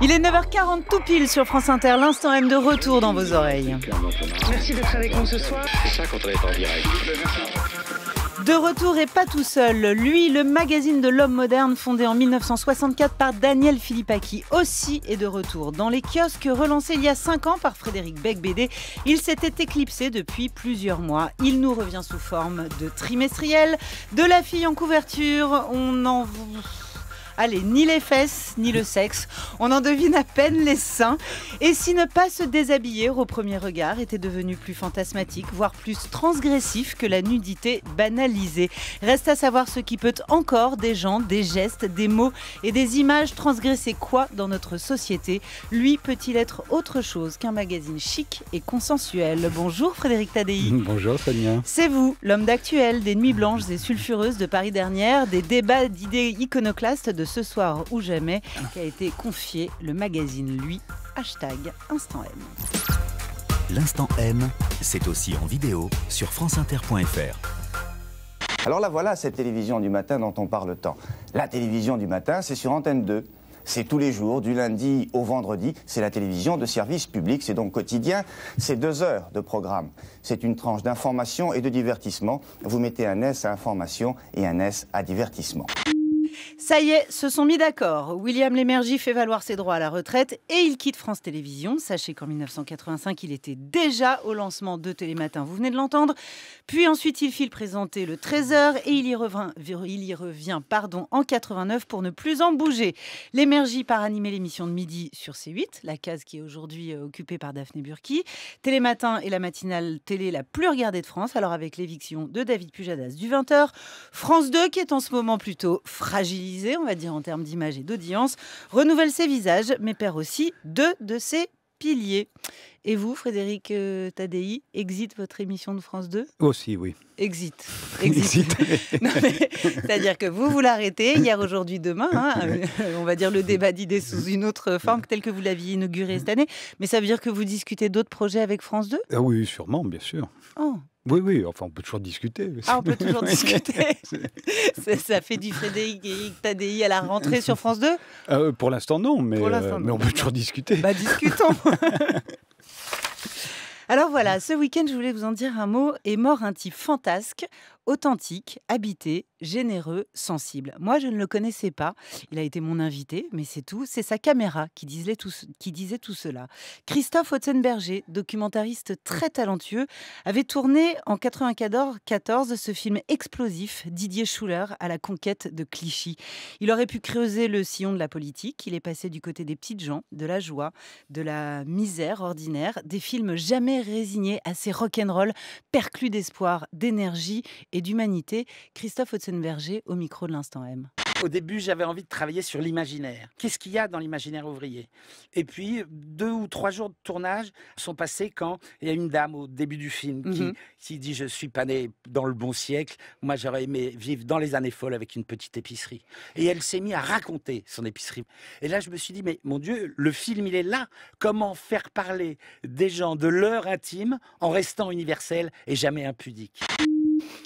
il est 9h40 tout pile sur France Inter, l'instant M de retour dans vos oreilles. Merci d'être avec nous ce soir. C'est ça quand on est en direct. De retour et pas tout seul, lui, le magazine de l'homme moderne fondé en 1964 par Daniel Philippaki, aussi est de retour dans les kiosques relancé il y a 5 ans par Frédéric Beigbeder, BD. Il s'était éclipsé depuis plusieurs mois. Il nous revient sous forme de trimestriel, de la fille en couverture, on en Allez, ni les fesses, ni le sexe. On en devine à peine les seins. Et si ne pas se déshabiller au premier regard était devenu plus fantasmatique, voire plus transgressif que la nudité banalisée Reste à savoir ce qui peut encore des gens, des gestes, des mots et des images transgresser quoi dans notre société Lui peut-il être autre chose qu'un magazine chic et consensuel Bonjour Frédéric Tadei. Bonjour Sonia. C'est vous, l'homme d'actuel des nuits blanches et sulfureuses de Paris dernière, des débats d'idées iconoclastes de ce soir ou jamais, qui a été confié le magazine Lui, hashtag Instant M. L'instant M, c'est aussi en vidéo sur franceinter.fr. Alors là voilà cette télévision du matin dont on parle tant. La télévision du matin, c'est sur Antenne 2. C'est tous les jours, du lundi au vendredi. C'est la télévision de service public, c'est donc quotidien. C'est deux heures de programme. C'est une tranche d'information et de divertissement. Vous mettez un S à information et un S à divertissement. Ça y est, se sont mis d'accord. William Lémergie fait valoir ses droits à la retraite et il quitte France Télévisions. Sachez qu'en 1985, il était déjà au lancement de Télématin, vous venez de l'entendre. Puis ensuite, il file présenter le 13h et il y revient, il y revient pardon, en 89 pour ne plus en bouger. Lémergie part animer l'émission de midi sur C8, la case qui est aujourd'hui euh, occupée par Daphné Burki. Télématin est la matinale télé la plus regardée de France, alors avec l'éviction de David Pujadas du 20h. France 2 qui est en ce moment plutôt fragilisée on va dire en termes d'image et d'audience, renouvelle ses visages, mais perd aussi deux de ses piliers. Et vous, Frédéric euh, exit votre émission de France 2 Aussi, oui. Exit. Exit. C'est-à-dire que vous, vous l'arrêtez hier, aujourd'hui, demain. Hein, euh, on va dire le débat d'idées sous une autre forme, telle que vous l'aviez inaugurée cette année. Mais ça veut dire que vous discutez d'autres projets avec France 2 ah Oui, sûrement, bien sûr. Oh, oui, oui, enfin, on peut toujours discuter. Ah, on peut toujours discuter. ça, fait du Frédéric Tadei à la rentrée sur France 2 euh, Pour l'instant, non, mais, euh, mais on peut toujours discuter. Bah, discutons Alors voilà, ce week-end, je voulais vous en dire un mot. Est mort un type fantasque authentique, habité, généreux, sensible. Moi, je ne le connaissais pas. Il a été mon invité, mais c'est tout. C'est sa caméra qui disait tout, cela. Christophe Otzenberger, documentariste très talentueux, avait tourné en 1994 ce film explosif Didier Schuller à la conquête de Clichy. Il aurait pu creuser le sillon de la politique. Il est passé du côté des petites gens, de la joie, de la misère ordinaire, des films jamais résignés, à ces rock'n'roll, perclus d'espoir, d'énergie et d'humanité, Christophe Otzenberger au micro de l'Instant M. Au début, j'avais envie de travailler sur l'imaginaire. Qu'est-ce qu'il y a dans l'imaginaire ouvrier Et puis, deux ou trois jours de tournage sont passés quand il y a une dame au début du film qui, mhm. qui dit Je suis pas né dans le bon siècle, moi j'aurais aimé vivre dans les années folles avec une petite épicerie. Et elle s'est mise à raconter son épicerie. Et là, je me suis dit Mais mon Dieu, le film, il est là. Comment faire parler des gens de leur intime en restant universel et jamais impudique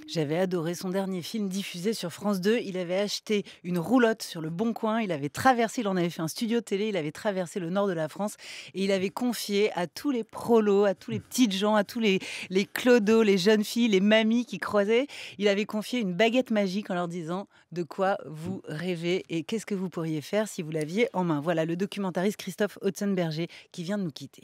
j'avais adoré son dernier film diffusé sur France 2. Il avait acheté une roulotte sur le Bon Coin. Il avait traversé, il en avait fait un studio télé. Il avait traversé le nord de la France et il avait confié à tous les prolos, à tous les petites gens, à tous les, les clodos, les jeunes filles, les mamies qui croisaient. Il avait confié une baguette magique en leur disant de quoi vous rêvez et qu'est-ce que vous pourriez faire si vous l'aviez en main. Voilà le documentariste Christophe Hotzenberger qui vient de nous quitter.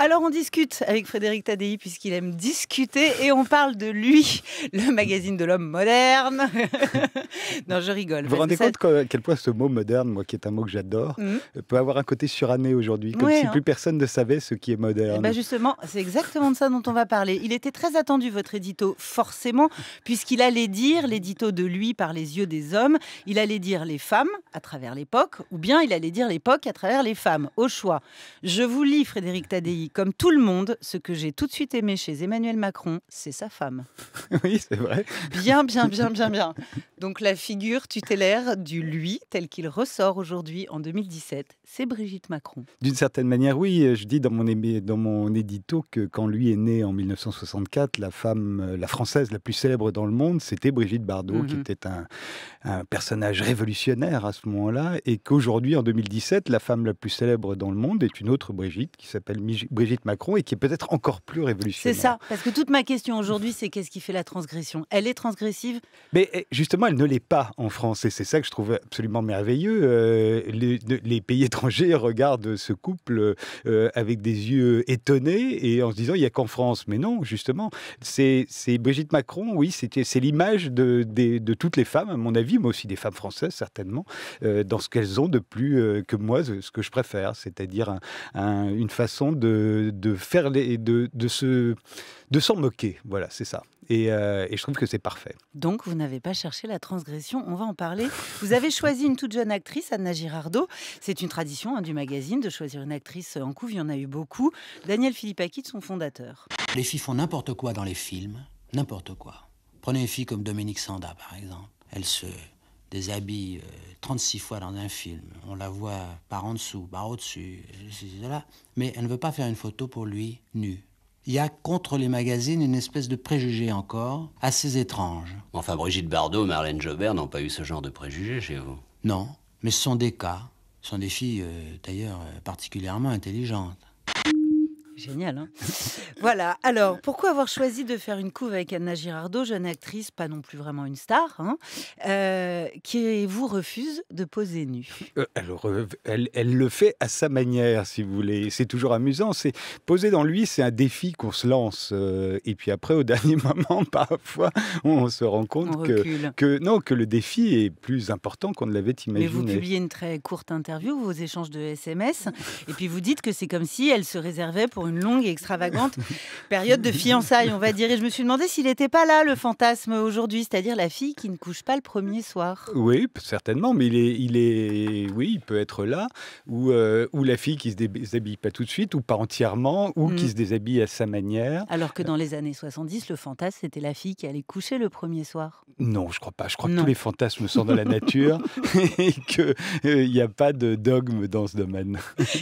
Alors on discute avec Frédéric Tadei puisqu'il aime discuter et on parle de lui, le magazine de l'homme moderne. non, je rigole. Vous vous rendez compte à quel point ce mot moderne, moi qui est un mot que j'adore, mm. peut avoir un côté suranné aujourd'hui, comme si hein. plus personne ne savait ce qui est moderne. Eh ben, justement, c'est exactement de ça dont on va parler. Il était très attendu votre édito, forcément, puisqu'il allait dire l'édito de lui par les yeux des hommes, il allait dire les femmes à travers l'époque, ou bien il allait dire l'époque à travers les femmes, au choix. Je vous lis, Frédéric Tadei comme tout le monde, ce que j'ai tout de suite aimé chez Emmanuel Macron, c'est sa femme. oui, c'est vrai. Bien, bien, bien, bien, bien. Donc la figure tutélaire du lui, tel qu'il ressort aujourd'hui en 2017, c'est Brigitte Macron. D'une certaine manière, oui. Je dis dans mon, édito que quand lui est né en 1964, la femme, la française la plus célèbre dans le monde, c'était Brigitte Bardot, qui mmh était un, personnage révolutionnaire à ce moment-là, et qu'aujourd'hui, en 2017, la femme la plus célèbre dans le monde est une autre Brigitte qui s'appelle Brigitte Macron et qui est peut-être encore plus révolutionnaire. C'est ça, parce que toute ma question aujourd'hui, c'est qu'est-ce qui fait la transgression Elle est transgressive Mais eh, justement, elle ne l'est pas en France. Et c'est ça que je trouve absolument merveilleux. Euh, les, pays étrangers regardent ce couple euh, avec des yeux étonnés et en se disant il n'y a qu'en France. Mais non, justement, c'est Brigitte Macron, oui, c'est l'image de, toutes les femmes, à mon avis, mais aussi des femmes françaises, certainement, euh, dans ce qu'elles ont de plus que moi, ce que je préfère, c'est-à-dire une façon de, faire de, de se de s'en moquer. Voilà, c'est ça. Euh, et, je trouve que c'est parfait. Donc, vous n'avez pas cherché la transgression, on va en parler. Vous avez choisi une toute jeune actrice, Anna Girardot. C'est une tradition hein, du magazine de choisir une actrice en couve, il y en a eu beaucoup. Daniel de son fondateur. Les filles font n'importe quoi dans les films, n'importe quoi. Prenez une fille comme Dominique Sanda, par exemple. Elle se déshabille 36 euh, fois dans un film. On la voit par en dessous, par au-dessus, là. Mais elle ne veut pas faire une photo pour lui nue il y a contre les magazines une espèce de préjugé encore, assez étrange. Enfin, Brigitte Bardot, Marlène Jobert n'ont pas eu ce genre de préjugé chez vous Non, mais ce sont des cas. Ce sont des filles, euh, d'ailleurs, euh, particulièrement intelligentes. Génial. Hein. voilà. Alors, pourquoi avoir choisi de faire une couve avec Anna Girardot, jeune actrice, pas non plus vraiment une star, hein, euh, qui vous refuse de poser nue euh, euh, elle, le fait à sa manière, si vous voulez. C'est toujours amusant. C'est poser dans lui, c'est un défi qu'on se lance. et puis après, au dernier moment, parfois, on se rend compte que, non, que le défi est plus important qu'on ne l'avait imaginé. Mais vous publiez une très courte interview, vos échanges de SMS, et puis vous dites que c'est comme si elle se réservait pour une longue et extravagante période de fiançailles, on va dire. Et je me suis demandé s'il n'était pas là le fantasme aujourd'hui, c'est-à-dire la fille qui ne couche pas le premier soir. Oui, certainement, mais il est, il est, oui, il peut être là, ou, euh, la fille qui se déshabille pas tout de suite, ou pas entièrement, ou mm. qui se déshabille à sa manière. Alors que euh. dans les années 70, le fantasme, c'était la fille qui allait coucher le premier soir. Non, je crois pas. Je crois que tous les fantasmes sont dans la nature et qu'il euh, n'y a pas de dogme dans ce domaine.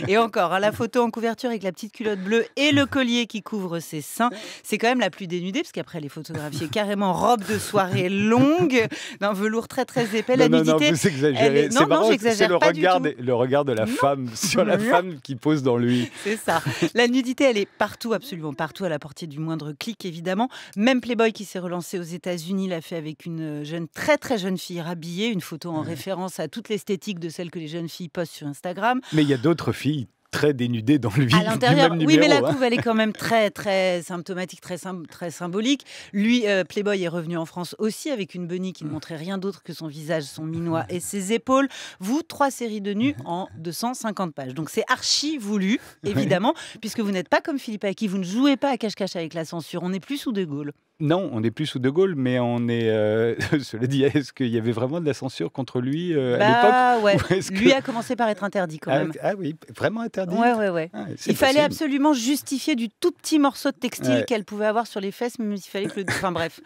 Et encore, à hein, la photo en couverture avec la petite culotte bleue et le collier qui couvre ses seins. C'est quand même la plus dénudée, parce qu'après, elle est photographiée carrément robe de soirée longue, d'un velours très très épais. Non, nudité. Non, vous exagérez. C'est le, regard de, la femme sur la femme qui pose dans lui. C'est ça. La nudité, elle est partout, absolument partout, à la portée du moindre clic, évidemment. Même Playboy qui s'est relancé aux États-Unis l'a fait avec une jeune, très très jeune fille rhabillée, une photo en référence à toute l'esthétique de celle que les jeunes filles postent sur Instagram. Mais il y a d'autres filles très dénudé dans le vide. l'intérieur, oui, mais la hein. couve, elle est quand même très, très symptomatique, très, très symbolique. Lui, euh, Playboy est revenu en France aussi avec une bunny qui ne montrait rien d'autre que son visage, son minois et ses épaules. Vous, trois séries de nus en 250 pages. Donc c'est archi voulu, évidemment, puisque vous n'êtes pas comme Philippe Aki, vous ne jouez pas à cache-cache avec la censure. On n'est plus sous De Gaulle. Non, on n'est plus sous De Gaulle, mais on est. cela euh, dit, est-ce qu'il y avait vraiment de la censure contre lui euh, à bah, l'époque ouais. Lui a commencé par être interdit quand ah, même. Ah, oui, vraiment interdit. Ouais, ouais, ouais. Ah, il fallait absolument justifier du tout petit morceau de textile qu'elle pouvait avoir sur les fesses, même s'il fallait que le. Enfin bref.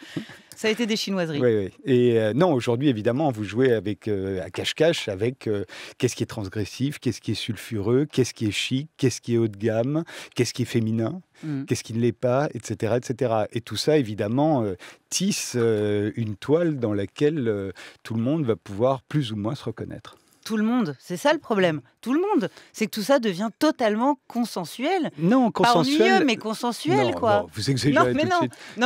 Ça a été des chinoiseries. Oui, oui. Et euh, non, aujourd'hui, évidemment, vous jouez avec, euh, à cache-cache avec euh, qu'est-ce qui est transgressif, qu'est-ce qui est sulfureux, qu'est-ce qui est chic, qu'est-ce qui est haut de gamme, qu'est-ce qui est féminin, mm. qu'est-ce qui ne l'est pas, etc., etc. Et tout ça, évidemment, tisse une toile dans laquelle tout le monde va pouvoir plus ou moins se reconnaître tout le monde. C'est ça le problème tout le monde. C'est que tout ça devient totalement consensuel. Non, consensuel. mais consensuel, quoi. Non, vous exagérez non, mais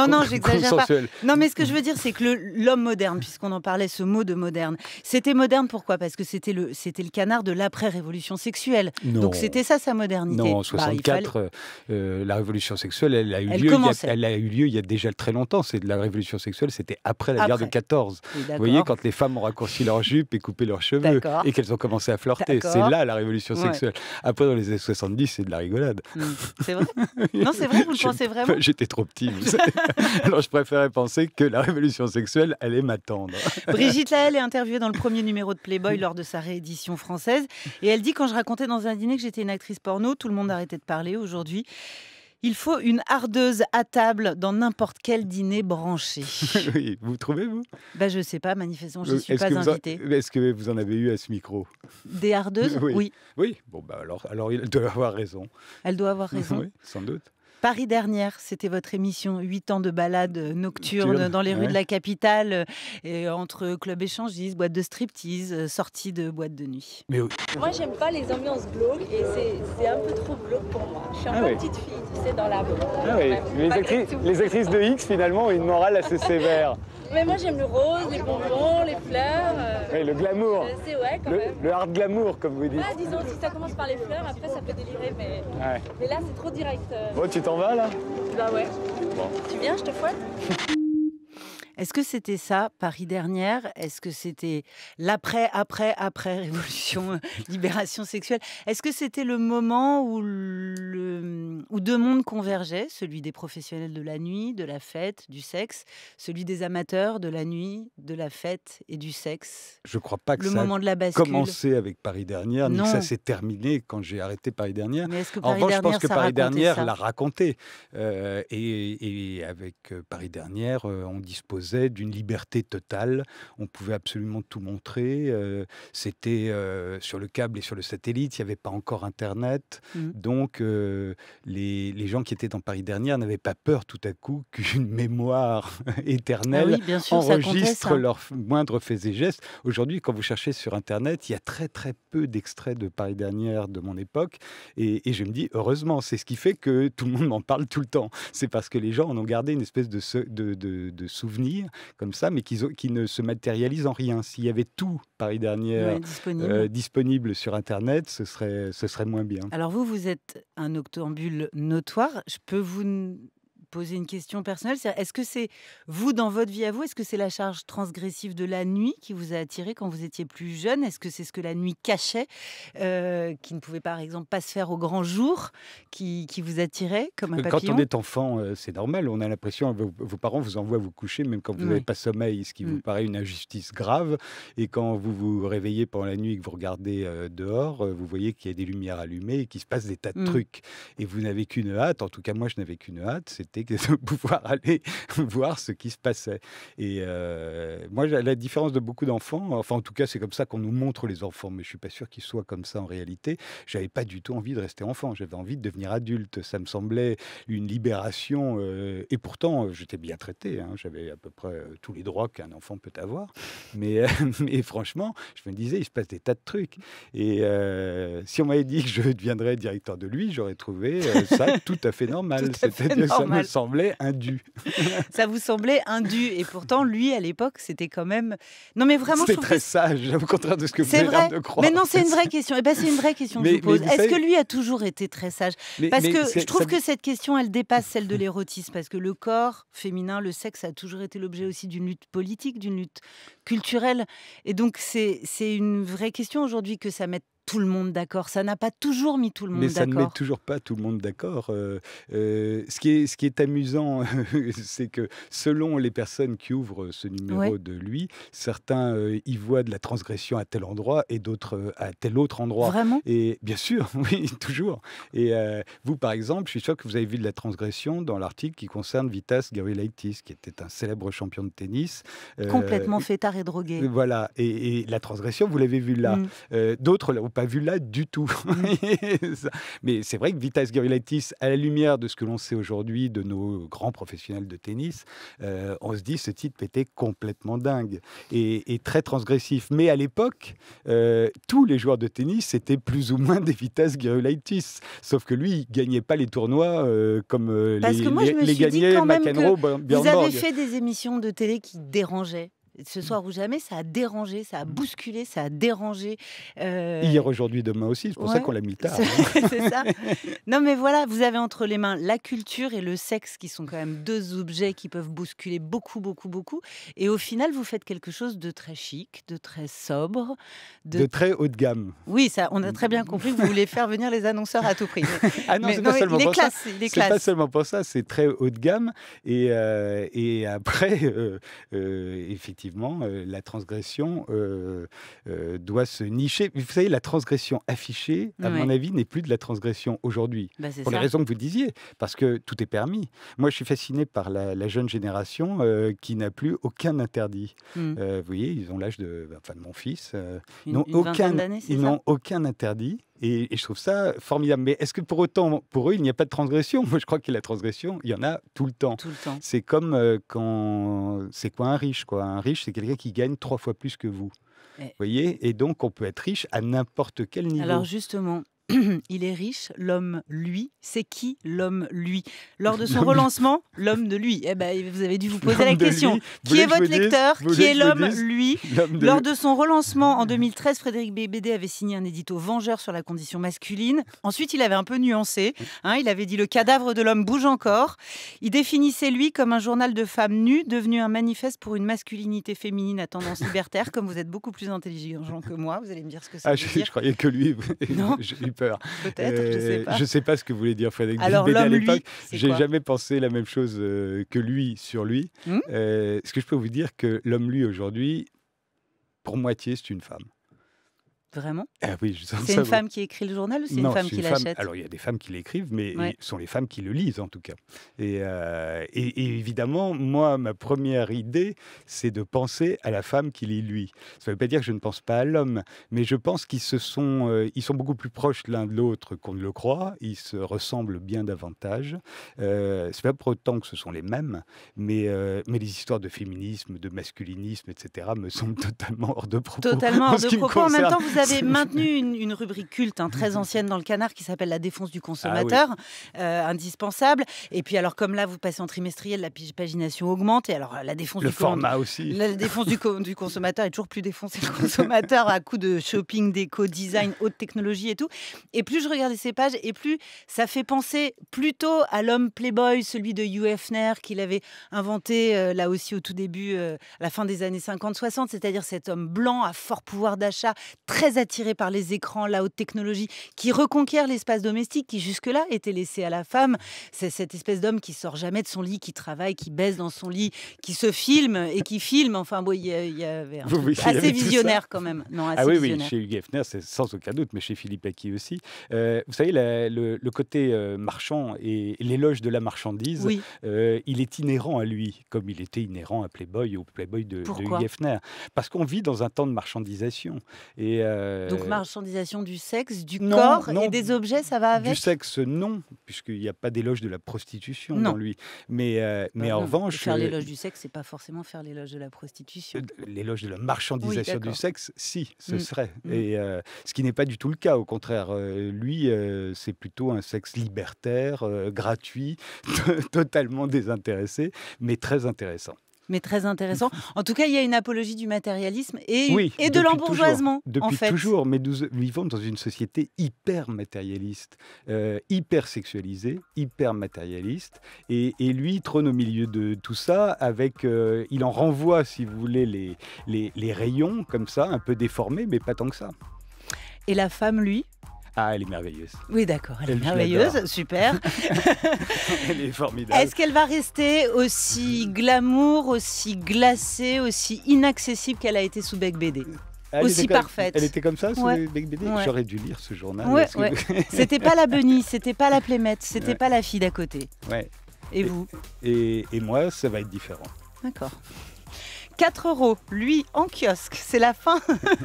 non. Non, j'exagère pas. Non, mais ce que je veux dire, c'est que l'homme moderne, puisqu'on en parlait, ce mot de moderne, c'était moderne pourquoi Parce que c'était le, c'était le canard de l'après-révolution sexuelle. Donc c'était ça sa modernité. Non, en 64, bah, euh, la révolution sexuelle, elle a eu lieu. a, elle a eu lieu il y a déjà très longtemps. C'est de la révolution sexuelle, c'était après la guerre de 14. vous voyez, quand les femmes ont raccourci leurs jupes et coupé leurs cheveux et qu'elles ont commencé à flirter, c'est là la révolution sexuelle. Après, dans les années 70, c'est de la rigolade. Mm. C'est vrai Non, c'est vrai, vous le pensez vraiment J'étais trop petit. Vous savez. Alors, je préférais penser que la révolution sexuelle allait m'attendre. Brigitte Lahaye est interviewée dans le premier numéro de Playboy lors de sa réédition française. Et elle dit Quand je racontais dans un dîner que j'étais une actrice porno, tout le monde arrêtait de parler aujourd'hui. Il faut une hardeuse à table dans n'importe quel dîner branché. oui, vous trouvez, vous bah, Je ne sais pas, manifestement, je ne euh, suis pas invitée. Est-ce que vous en avez eu à ce micro Des hardeuses oui. oui. bon, bah alors, alors, elle doit avoir raison. Elle doit avoir raison. oui, sans doute. Paris dernière, c'était votre émission 8 ans de balades nocturnes dans les rues de la capitale, euh, entre club échangiste, boîte de striptease, euh, sortie de boîte de nuit. Mais oui. Moi, j'aime pas les ambiances glauques et c'est un peu trop glauque pour moi. Je suis un ah petite fille, tu sais, dans la ah les, actrices, les actrices de X, finalement, ont une morale assez sévère. Mais moi j'aime le rose, les bonbons, les fleurs. et euh, le glamour. Euh, c'est ouais, quand le, même. le, hard glamour, comme vous dites. Ah, disons, si ça commence par les fleurs, après ça peut délirer, mais, ouais. mais là c'est trop direct. Bon, euh. oh, tu t'en vas là Bah ouais. Bon. Tu viens, je te fouette est-ce que c'était ça, Paris dernière Est-ce que c'était l'après, après, après révolution, euh, libération sexuelle Est-ce que c'était le moment où, deux mondes convergeaient, celui des professionnels de la nuit, de la fête, du sexe, celui des amateurs de la nuit, de la fête et du sexe Je crois pas que le ça moment a commencé avec Paris dernière, ni ça s'est terminé quand j'ai arrêté Paris dernière. en revanche, je pense que Paris dernière l'a raconté. Euh, et, et, avec euh, Paris dernière, on dispose d'une liberté totale. On pouvait absolument tout montrer. Euh, c'était euh, sur le câble et sur le satellite. Il n'y avait pas encore Internet. Mmh. Donc, euh, les, gens qui étaient dans Paris dernière n'avaient pas peur tout à coup qu'une mémoire éternelle ah enregistre leurs moindres faits et gestes. Aujourd'hui, quand vous cherchez sur Internet, il y a très très peu d'extraits de Paris dernière de mon époque. Et, je me dis, heureusement, c'est ce qui fait que tout le monde m'en parle tout le temps. C'est parce que les gens en ont gardé une espèce de, de, de souvenir comme ça, mais qui, ne se matérialisent en rien. S'il y avait tout Paris dernière euh, disponible. sur Internet, ce serait, moins bien. Alors vous, vous êtes un octambule notoire. Je peux vous poser une question personnelle. Est-ce que c'est vous, dans votre vie à vous, est-ce que c'est la charge transgressive de la nuit qui vous a attiré quand vous étiez plus jeune Est-ce que c'est ce que la nuit cachait, euh, qui ne pouvait par exemple pas se faire au grand jour, qui, qui vous attirait comme un papillon Quand on est enfant, euh, c'est normal. On a l'impression, que vos, parents vous envoient vous coucher même quand vous n'avez pas sommeil, ce qui vous mm. paraît une injustice grave. Et quand vous vous réveillez pendant la nuit et que vous regardez euh, dehors, vous voyez qu'il y a des lumières allumées et qu'il se passe des tas de mm. trucs. Et vous n'avez qu'une hâte, en tout cas moi je n'avais qu'une hâte, c'était de pouvoir aller voir ce qui se passait. Et euh, moi, la différence de beaucoup d'enfants, enfin en tout cas c'est comme ça qu'on nous montre les enfants, mais je suis pas sûr qu'ils soient comme ça en réalité. J'avais pas du tout envie de rester enfant, j'avais envie de devenir adulte. Ça me semblait une libération. Euh, et pourtant, euh, j'étais bien traité. Hein. j'avais à peu près euh, tous les droits qu'un enfant peut avoir. Mais, mais, franchement, je me disais, il se passe des tas de trucs. Et si on m'avait dit que je deviendrais directeur de lui, j'aurais trouvé ça tout à fait normal. cest à semblait indu. ça vous semblait indu. Et pourtant, lui, à l'époque, c'était quand même. Non, mais vraiment. très sage, au contraire de ce que vous avez l'air de croire. Mais non, c'est une vraie question. Et eh ben, c'est une vraie question que je vous pose. Est-ce que lui a toujours été très sage Parce que je trouve que cette question, elle dépasse celle de l'érotisme. Parce que le corps féminin, le sexe, a toujours été l'objet aussi d'une lutte politique, d'une lutte culturelle. Et donc, c'est une vraie question aujourd'hui que ça mette tout le monde d'accord. Ça n'a pas toujours mis tout le monde d'accord. Mais ça ne met toujours pas tout le monde d'accord. Euh, euh, ce, qui est, ce qui est amusant, c'est que selon les personnes qui ouvrent ce numéro de lui, certains euh, y voient de la transgression à tel endroit et d'autres à tel autre endroit. Vraiment Et bien sûr, oui, toujours. Et vous, par exemple, je suis sûr que vous avez vu de la transgression dans l'article qui concerne Vitas Gavrilaitis, qui était un célèbre champion de tennis. Complètement fêtard et drogué. Voilà. Et, la transgression, vous l'avez vu là. Mmh. D'autres, pas vu là du tout. Mmh. Mais c'est vrai que Vitas Gerulaitis, à la lumière de ce que l'on sait aujourd'hui de nos grands professionnels de tennis, euh, on se dit ce type était complètement dingue et, très transgressif. Mais à l'époque, euh, tous les joueurs de tennis étaient plus ou moins des Vitas Gerulaitis. sauf que lui, gagnait pas les tournois euh, comme Parce les, que moi, quand même Vous avez fait des émissions de télé qui dérangeaient. Ce mmh. soir ou jamais, ça a dérangé, ça a mmh. bousculé, ça a dérangé. Euh, Hier, aujourd'hui, demain aussi, c'est pour ça qu'on l'a mis tard. Hein. c'est ça. Non, mais voilà, vous avez entre les mains la culture et le sexe, qui sont quand même deux objets qui peuvent bousculer beaucoup, beaucoup, beaucoup. Et au final, vous faites quelque chose de très chic, de très sobre. De, très haut de gamme. Oui, ça, on a très bien mmh. compris que vous voulez faire venir les annonceurs à tout prix. ah non, c'est pas, seulement pour ça. C'est pas seulement pour ça, c'est très haut de gamme. Et, euh, après, effectivement, euh, effectivement, euh, la transgression euh, euh, doit se nicher. Vous savez, la transgression affichée, à mon avis, n'est plus de la transgression aujourd'hui. Bah, pour les raisons que vous disiez, parce que tout est permis. Moi, je suis fasciné par la, jeune génération qui n'a plus aucun interdit. Hmm. vous voyez, ils ont l'âge de, enfin, de mon fils. n'ont aucun, ils n'ont aucun interdit. Et, je trouve ça formidable. Mais est-ce que pour autant, pour eux, il n'y a pas de transgression Moi, je crois qu'il que la transgression, il y en a tout le temps. Tout le temps. C'est comme euh, quand. C'est quoi un riche quoi Un riche, c'est quelqu'un qui gagne trois fois plus que vous. Vous eh. voyez Et donc, on peut être riche à n'importe quel niveau. Alors, justement, il est riche, l'homme lui. C'est qui l'homme lui Lors de son relancement, l'homme de lui. Eh ben, vous avez dû vous poser la question. Qui est votre lecteur Qui est l'homme lui Lors de son relancement en 2013, Frédéric Bébédé avait signé un édito vengeur sur la condition masculine. Ensuite, il avait un peu nuancé. Hein. il avait dit le cadavre de l'homme bouge encore. Il définissait lui comme un journal de femmes nues devenu un manifeste pour une masculinité féminine à tendance libertaire. Comme vous êtes beaucoup plus intelligent que moi, vous allez me dire ce que ça ah, veut je, dire. je croyais que lui. Non. peur. Peut-être, je sais euh, pas. Je sais pas ce que voulait dire Frédéric Alors, à l'époque. J'ai jamais pensé la même chose euh, que lui sur lui. Hmm est euh, ce que je peux vous dire, que l'homme lui aujourd'hui, pour moitié, c'est une femme. Vraiment ah oui, C'est une femme qui écrit le journal ou c'est une femme qui l'achète Alors, il y a des femmes qui l'écrivent, mais ce sont les femmes qui le lisent, en tout cas. Euh, et, évidemment, moi, ma première idée, c'est de penser à la femme qui lit lui. Ça ne veut pas dire que je ne pense pas à l'homme, mais je pense qu'ils se sont, euh, ils sont beaucoup plus proches l'un de l'autre qu'on ne le croit. Ils se ressemblent bien davantage. Euh, c'est pas pour autant que ce sont les mêmes, mais, euh, mais les histoires de féminisme, de masculinisme, etc., me semblent totalement hors de propos. Totalement hors de propos. En même temps, vous avez avez maintenu une, rubrique culte hein, très ancienne dans le canard qui s'appelle La défense du consommateur, ah euh, indispensable. Et puis, alors, comme là, vous passez en trimestriel, la pagination augmente. Et alors, la défense le du format aussi. La, défense du, consommateur est toujours plus défoncée, le consommateur, à coup de shopping, déco, design, haute technologie et tout. Et plus je regardais ces pages, et plus ça fait penser plutôt à l'homme playboy, celui de Hugh qu'il avait inventé euh, là aussi au tout début, euh, à la fin des années 50-60, c'est-à-dire cet homme blanc à fort pouvoir d'achat, très attiré par les écrans, la haute technologie, qui reconquiert l'espace domestique qui jusque-là était laissé à la femme. C'est cette espèce d'homme qui sort jamais de son lit, qui travaille, qui baisse dans son lit, qui se filme et qui filme. Enfin, il y, avait un assez visionnaire quand même. Non, ah assez ah oui, oui, chez Hugues Hefner, c'est sans aucun doute, mais chez Philippe Aki aussi. Euh, vous savez, le, côté euh, marchand et l'éloge de la marchandise, euh, il est inhérent à lui, comme il était inhérent à Playboy ou Playboy de, de Parce qu'on vit dans un temps de marchandisation. Et euh, Donc marchandisation du sexe, du corps et des objets, ça va avec Du sexe, non, puisqu'il n'y a pas d'éloge de la prostitution dans lui. Mais, euh, bah mais en revanche... Faire euh, l'éloge du sexe, c'est pas forcément faire l'éloge de la prostitution. L'éloge de la marchandisation du sexe, si, ce mm, serait. Mm. Et ce qui n'est pas du tout le cas, au contraire. lui, c'est plutôt un sexe libertaire, gratuit, totalement désintéressé, mais très intéressant mais très intéressant. En tout cas, il y a une apologie du matérialisme et, et de l'embourgeoisement. Depuis en fait. toujours, mais nous euh, vivons dans une société hyper matérialiste, euh, hyper sexualisée, hyper matérialiste. Et, et, lui trône au milieu de tout ça, avec, euh, il en renvoie, si vous voulez, les, les, les rayons comme ça, un peu déformés, mais pas tant que ça. Et la femme, lui, ah, elle est merveilleuse. Oui, d'accord, elle, est merveilleuse, super. elle est formidable. Est-ce qu'elle va rester aussi glamour, aussi glacée, aussi inaccessible qu'elle a été sous Bec BD aussi parfaite. Elle était comme ça, sous BD J'aurais dû lire ce journal. Ouais, c'était pas la Bunny, c'était pas la Plémette, c'était pas la fille d'à côté. Ouais. Et, et vous et, et moi, ça va être différent. D'accord. 4 euros, lui en kiosque. C'est la fin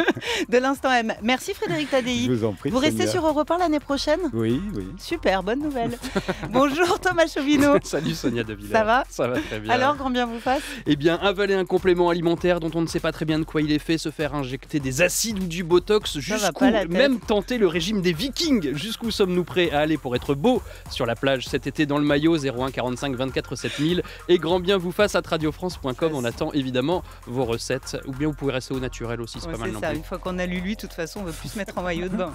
de l'instant M. Merci Frédéric Tadei. vous restez sur Europe 1 l'année prochaine Oui, oui. Super, bonne nouvelle. Bonjour Thomas Chauvineau. Salut Sonia De Ça va Ça va très bien. Alors, grand bien vous fasse Eh bien, avaler un complément alimentaire dont on ne sait pas très bien de quoi il est fait, se faire injecter des acides ou du botox, jusqu'où même tenter le régime des Vikings. Jusqu'où sommes-nous prêts à aller pour être beau sur la plage cet été dans le maillot 01 24 7000 Et grand bien vous fasse à radiofrance.com. On attend évidemment vos recettes. Ou bien vous pouvez rester au naturel aussi, c'est pas mal. C'est ça, une fois qu'on a lu lui, de toute façon, on ne veut plus se mettre en maillot de bain.